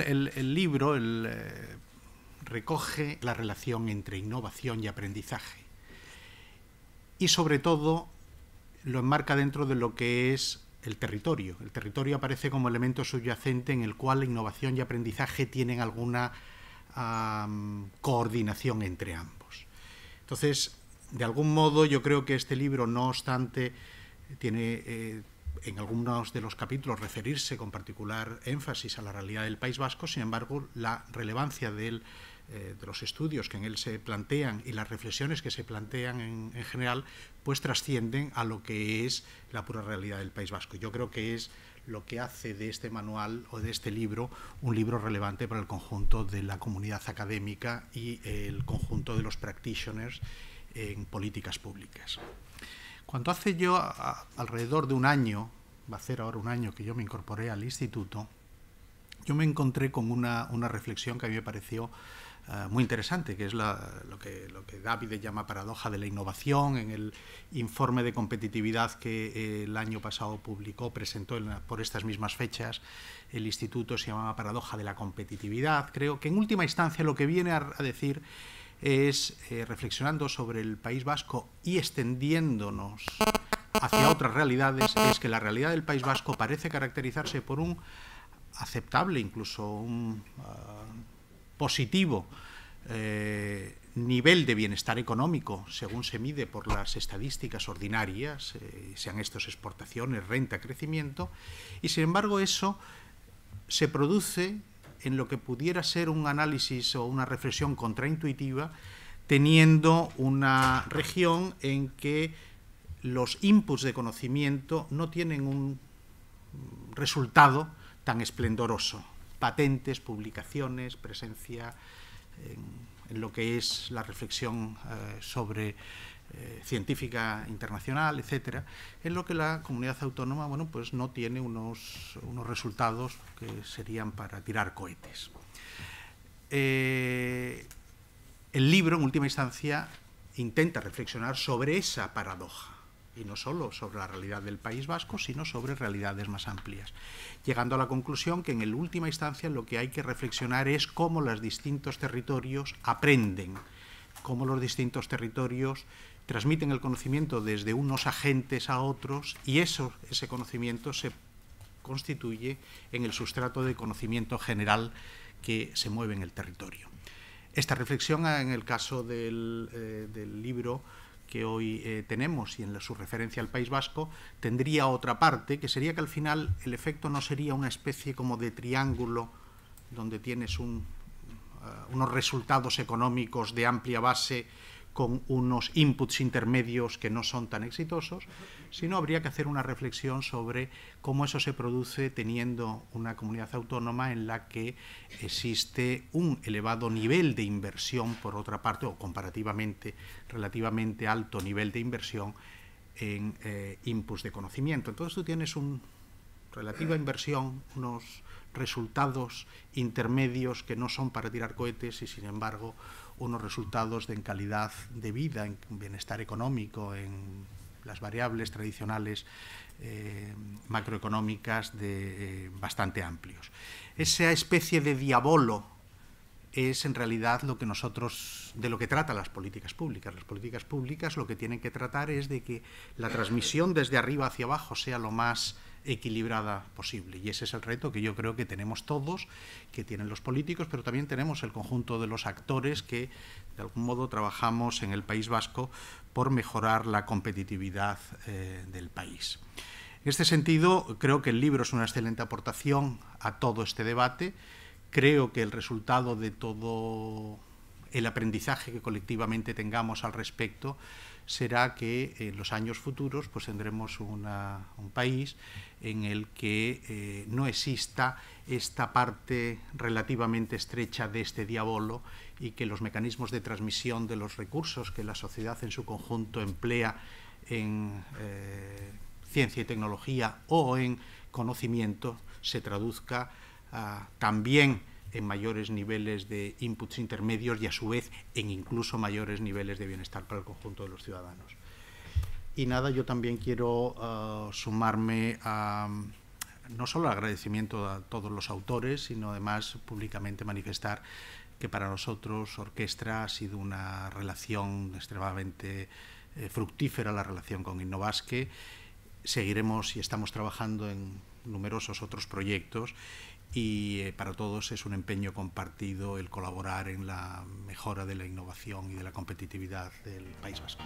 el, libro eh, recoge la relación entre innovación y aprendizaje y sobre todo lo enmarca dentro de lo que es el territorio. El territorio aparece como elemento subyacente en el cual la innovación y aprendizaje tienen alguna coordinación entre ambos. Entonces, de algún modo yo creo que este libro, no obstante, tiene, eh, en algunos de los capítulos referirse con particular énfasis a la realidad del País Vasco, sin embargo, la relevancia eh, de los estudios que en él se plantean y las reflexiones que se plantean en, en, general, pues trascienden a lo que es la pura realidad del País Vasco. Yo creo que es lo que hace de este manual o de este libro un libro relevante para el conjunto de la comunidad académica y el conjunto de los practitioners en políticas públicas. Cuando hace yo alrededor de un año, va a ser ahora un año que yo me incorporé al instituto, yo me encontré con una, reflexión que a mí me pareció eh, muy interesante, que es lo, que, David llama paradoja de la innovación en el informe de competitividad que eh, el año pasado publicó, presentó por estas mismas fechas. El instituto se llamaba paradoja de la competitividad. Creo que en última instancia lo que viene a decir es eh, reflexionando sobre el País Vasco y extendiéndonos hacia otras realidades, es que la realidad del País Vasco parece caracterizarse por un aceptable, incluso un ah, positivo eh, nivel de bienestar económico, según se mide por las estadísticas ordinarias, eh, sean estos exportaciones, renta, crecimiento, y sin embargo eso se produce en lo que pudiera ser un análisis o una reflexión contraintuitiva, teniendo una región en que los inputs de conocimiento no tienen un resultado tan esplendoroso. Patentes, publicaciones, presencia en, lo que es la reflexión eh, sobre eh, científica internacional, etcétera, en lo que la comunidad autónoma bueno, pues no tiene unos, resultados que serían para tirar cohetes. Eh, el libro, en última instancia, intenta reflexionar sobre esa paradoja y no solo sobre la realidad del País Vasco, sino sobre realidades más amplias, llegando a la conclusión que en el última instancia lo que hay que reflexionar es cómo los distintos territorios aprenden, cómo los distintos territorios transmiten el conocimiento desde unos agentes a otros y eso, ese conocimiento se constituye en el sustrato de conocimiento general que se mueve en el territorio. Esta reflexión ah, en el caso del, eh, libro que hoy eh, tenemos y en su referencia al País Vasco, tendría otra parte, que sería que al final el efecto no sería una especie como de triángulo donde tienes ah, unos resultados económicos de amplia base con unos inputs intermedios que no son tan exitosos, sino habría que hacer una reflexión sobre cómo eso se produce teniendo una comunidad autónoma en la que existe un elevado nivel de inversión, por otra parte, o comparativamente relativamente alto nivel de inversión en eh, inputs de conocimiento. Entonces tú tienes una relativa inversión, unos resultados intermedios que no son para tirar cohetes y sin embargo unos resultados en calidad de vida, en bienestar económico, en las variables tradicionales eh, macroeconómicas de, eh, bastante amplios. Esa especie de diabolo es en realidad lo que nosotros, de lo que tratan las políticas públicas. Las políticas públicas lo que tienen que tratar es de que la transmisión desde arriba hacia abajo sea lo más equilibrada posible. Y ese es el reto que yo creo que tenemos todos, que tienen los políticos, pero también tenemos el conjunto de los actores que de algún modo trabajamos en el País Vasco por mejorar la competitividad eh, del país. En este sentido, creo que el libro es una excelente aportación a todo este debate. Creo que el resultado de todo el aprendizaje que colectivamente tengamos al respecto será que en los años futuros pues, tendremos un país en el que eh, no exista esta parte relativamente estrecha de este diabolo y que los mecanismos de transmisión de los recursos que la sociedad en su conjunto emplea en eh, ciencia y tecnología o en conocimiento se traduzca ah, también en mayores niveles de inputs intermedios y a su vez en incluso mayores niveles de bienestar para el conjunto de los ciudadanos. Y nada, yo también quiero ah, sumarme a no solo al agradecimiento a todos los autores, sino además públicamente manifestar que para nosotros Orquestra ha sido una relación extremadamente eh, fructífera, la relación con Innovasque. Seguiremos y estamos trabajando en numerosos otros proyectos y eh, para todos es un empeño compartido el colaborar en la mejora de la innovación y de la competitividad del País Vasco.